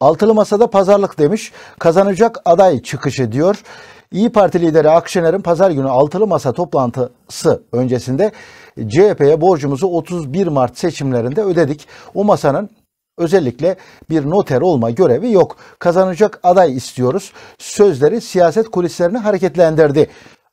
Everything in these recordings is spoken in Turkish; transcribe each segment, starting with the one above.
Altılı masada pazarlık demiş. Kazanacak aday çıkışı diyor. İyi Parti lideri Akşener'in pazar günü altılı masa toplantısı öncesinde CHP'ye borcumuzu 31 Mart seçimlerinde ödedik. O masanın özellikle bir noter olma görevi yok. Kazanacak aday istiyoruz. Sözleri siyaset kulislerini hareketlendirdi.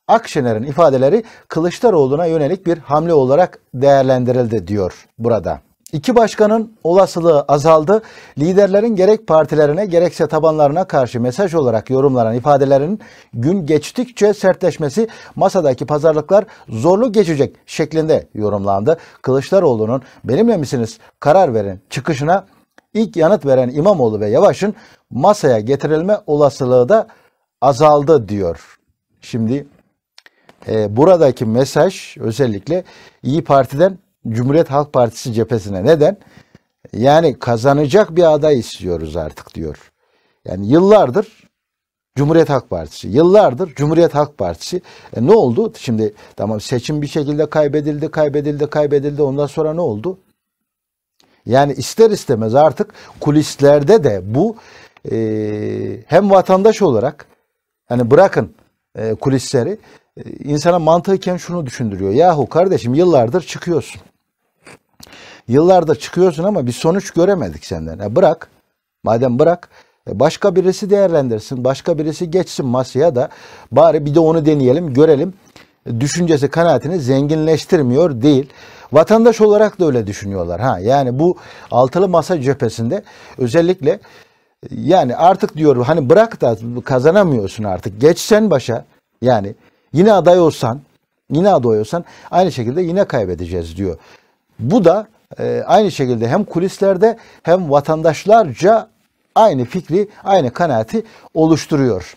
Akşener'in ifadeleri Kılıçdaroğlu'na yönelik bir hamle olarak değerlendirildi diyor burada. İki başkanın olasılığı azaldı. Liderlerin gerek partilerine gerekse tabanlarına karşı mesaj olarak yorumlanan ifadelerin gün geçtikçe sertleşmesi masadaki pazarlıklar zorlu geçecek şeklinde yorumlandı. Kılıçdaroğlu'nun benimle misiniz karar verin çıkışına ilk yanıt veren İmamoğlu ve Yavaş'ın masaya getirilme olasılığı da azaldı diyor. Şimdi e, buradaki mesaj özellikle İyi Parti'den Cumhuriyet Halk Partisi cephesine. Neden? Yani kazanacak bir aday istiyoruz artık diyor. Yani yıllardır Cumhuriyet Halk Partisi. Yıllardır Cumhuriyet Halk Partisi. E ne oldu? Şimdi tamam seçim bir şekilde kaybedildi, kaybedildi, kaybedildi. Ondan sonra ne oldu? Yani ister istemez artık kulislerde de bu e, hem vatandaş olarak hani bırakın e, kulisleri e, insana mantıken şunu düşündürüyor. Yahu kardeşim yıllardır çıkıyorsun. Yıllarda çıkıyorsun ama bir sonuç göremedik senden. E bırak. Madem bırak e, başka birisi değerlendirsin, başka birisi geçsin masaya da bari bir de onu deneyelim, görelim. E, düşüncesi, kanaatini zenginleştirmiyor değil. Vatandaş olarak da öyle düşünüyorlar. Ha yani bu altılı masa cephesinde özellikle e, yani artık diyor hani bırak da kazanamıyorsun artık. Geçsen başa yani yine aday olsan, yine aday olsan aynı şekilde yine kaybedeceğiz diyor. Bu da e, aynı şekilde hem kulislerde hem vatandaşlarca aynı fikri, aynı kanaati oluşturuyor.